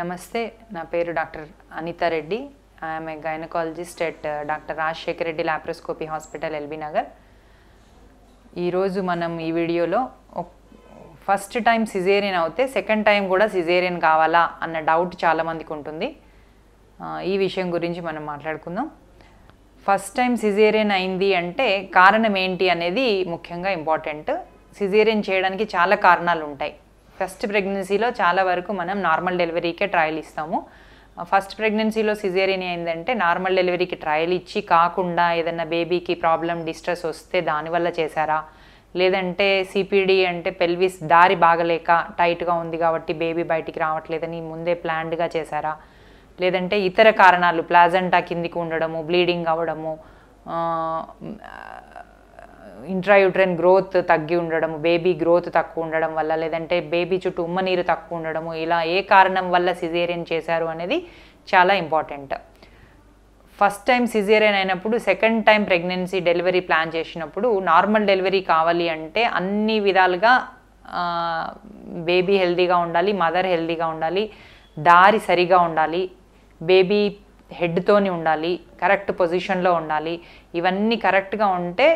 నమస్తే నా పేరు doctor Anitha Reddy I'm a gynaecologist at doctor Rajasekhar Reddy laparoscopy hospital LB Nagar ఈరోజు మనం ఈ వీడియోలో ఫస్ట్ టైం సిజేరియన్ అవుతే సెకండ్ టైం కూడా సిజేరియన్ కావాలా అన్న డౌట్ చాలామందికి ఉంటుంది ఈ విషయం గురించి మనం మాట్లాడుకుందాం ఫస్ట్ టైం సిజేరియన్ అయింది అంటే కారణం ఏంటి అనేది ముఖ్యంగా ఇంపార్టెంట్ సిజేరియన్ చేయడానికి చాలా కారణాలు ఉంటాయి ఫస్ట్ ప్రెగ్నెన్సీలో చాలా వరకు మనం నార్మల్ డెలివరీకే ట్రయల్ ఇస్తాము ఫస్ట్ ప్రెగ్నెన్సీలో సిజేరియన్ ఏంటంటే నార్మల్ డెలివరీకి ట్రయల్ ఇచ్చి కాకుండా ఏదైనా బేబీకి ప్రాబ్లం డిస్ట్రెస్ వస్తే దానివల్ల చేశారా లేదంటే సిపిడి అంటే పెల్విస్ దారి బాగలేక టైట్గా ఉంది కాబట్టి బేబీ బయటికి రావట్లేదని ముందే ప్లాన్డ్గా చేశారా లేదంటే ఇతర కారణాలు ప్లాజెంటా కిందికి ఉండడము బ్లీడింగ్ అవ్వడము ఇంట్రాయూట్రైన్ గ్రోత్ తగ్గి ఉండడము బేబీ గ్రోత్ తక్కువ ఉండడం వల్ల లేదంటే బేబీ చుట్టూ ఉమ్మ నీరు తక్కువ ఉండడము ఇలా ఏ కారణం వల్ల సిజేరియన్ చేశారు అనేది చాలా ఇంపార్టెంట్ ఫస్ట్ టైం సిజేరియన్ అయినప్పుడు second time pregnancy delivery plan చేసినప్పుడు నార్మల్ డెలివరీ కావాలి అంటే అన్ని విధాలుగా బేబీ హెల్దీగా ఉండాలి మదర్ హెల్దీగా ఉండాలి దారి సరిగా ఉండాలి బేబీ హెడ్తోని ఉండాలి కరెక్ట్ పొజిషన్లో ఉండాలి ఇవన్నీ కరెక్ట్గా ఉంటే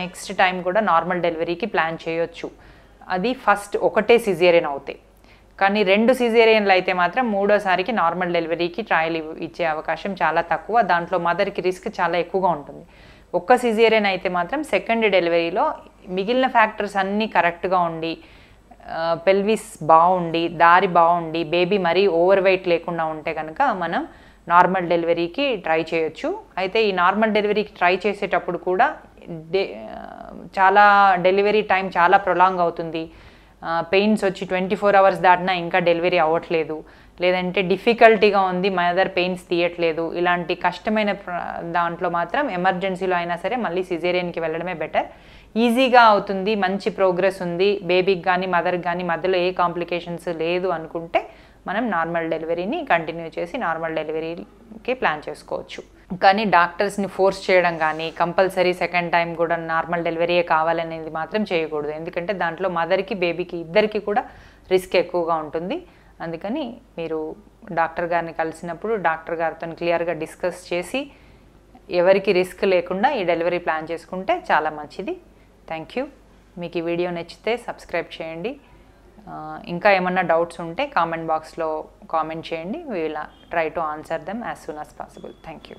నెక్స్ట్ టైం కూడా నార్మల్ డెలివరీకి ప్లాన్ చేయొచ్చు అది ఫస్ట్ ఒకటే సిజేరియన్ అవుతాయి కానీ రెండు సిజేరియన్లు అయితే మాత్రం మూడోసారికి నార్మల్ డెలివరీకి ట్రయల్ ఇచ్చే అవకాశం చాలా తక్కువ దాంట్లో మదర్కి రిస్క్ చాలా ఎక్కువగా ఉంటుంది ఒక్క సిజేరియన్ అయితే మాత్రం సెకండ్ డెలివరీలో మిగిలిన ఫ్యాక్టర్స్ అన్నీ కరెక్ట్గా ఉండి పెల్విస్ బాగుండి దారి బాగుండి బేబీ మరీ ఓవర్ వెయిట్ లేకుండా ఉంటే కనుక మనం నార్మల్ డెలివరీకి ట్రై చేయొచ్చు అయితే ఈ నార్మల్ డెలివరీకి ట్రై చేసేటప్పుడు కూడా చాలా డెలివరీ టైం చాలా ప్రొలాంగ్ అవుతుంది పెయిన్స్ వచ్చి ట్వంటీ ఫోర్ అవర్స్ దాటినా ఇంకా డెలివరీ అవ్వట్లేదు లేదంటే డిఫికల్టీగా ఉంది మదర్ పెయిన్స్ తీయట్లేదు ఇలాంటి కష్టమైన దాంట్లో మాత్రం ఎమర్జెన్సీలో అయినా సరే మళ్ళీ సిజేరియన్కి వెళ్ళడమే బెటర్ ఈజీగా అవుతుంది మంచి ప్రోగ్రెస్ ఉంది బేబీకి కానీ మదర్కి కానీ మధ్యలో ఏ కాంప్లికేషన్స్ లేదు అనుకుంటే మనం నార్మల్ డెలివరీని కంటిన్యూ చేసి నార్మల్ డెలివరీకి ప్లాన్ చేసుకోవచ్చు కానీ డాక్టర్స్ని ఫోర్స్ చేయడం కానీ కంపల్సరీ సెకండ్ టైం కూడా నార్మల్ డెలివరీయే కావాలనేది మాత్రం చేయకూడదు ఎందుకంటే దాంట్లో మదర్కి బేబీకి ఇద్దరికి కూడా రిస్క్ ఎక్కువగా ఉంటుంది అందుకని మీరు డాక్టర్ గారిని కలిసినప్పుడు డాక్టర్ గారితో క్లియర్గా డిస్కస్ చేసి ఎవరికి రిస్క్ లేకుండా ఈ డెలివరీ ప్లాన్ చేసుకుంటే చాలా మంచిది థ్యాంక్ యూ మీకు ఈ వీడియో నచ్చితే సబ్స్క్రైబ్ చేయండి ఇంకా ఏమన్నా డౌట్స్ ఉంటే కామెంట్ బాక్స్లో కామెంట్ చేయండి we will try to answer them as soon as possible thank you